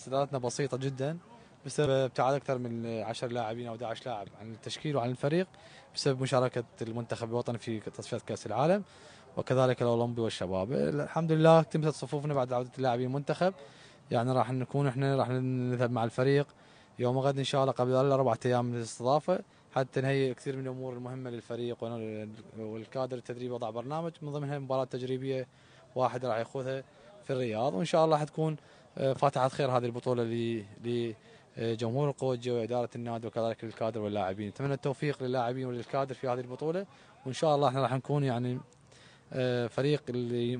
استدارتنا بسيطة جدا بسبب ابتعاد أكثر من 10 لاعبين أو 11 لاعب عن التشكيل وعن الفريق بسبب مشاركة المنتخب الوطني في تصفيات كأس العالم وكذلك الأولمبي والشباب الحمد لله تمت صفوفنا بعد عودة اللاعبين المنتخب يعني راح نكون احنا راح نذهب مع الفريق يوم غد ان شاء الله قبل اربعة ايام من الاستضافه حتى نهيئ كثير من الامور المهمه للفريق والكادر التدريبي وضع برنامج من ضمنها مباراه تجريبيه واحد راح ياخذها في الرياض وان شاء الله حتكون فاتحه خير هذه البطوله لجمهور القوى الجويه واداره النادي وكذلك للكادر واللاعبين نتمنى التوفيق للاعبين وللكادر في هذه البطوله وان شاء الله احنا راح نكون يعني آه، فريق اللي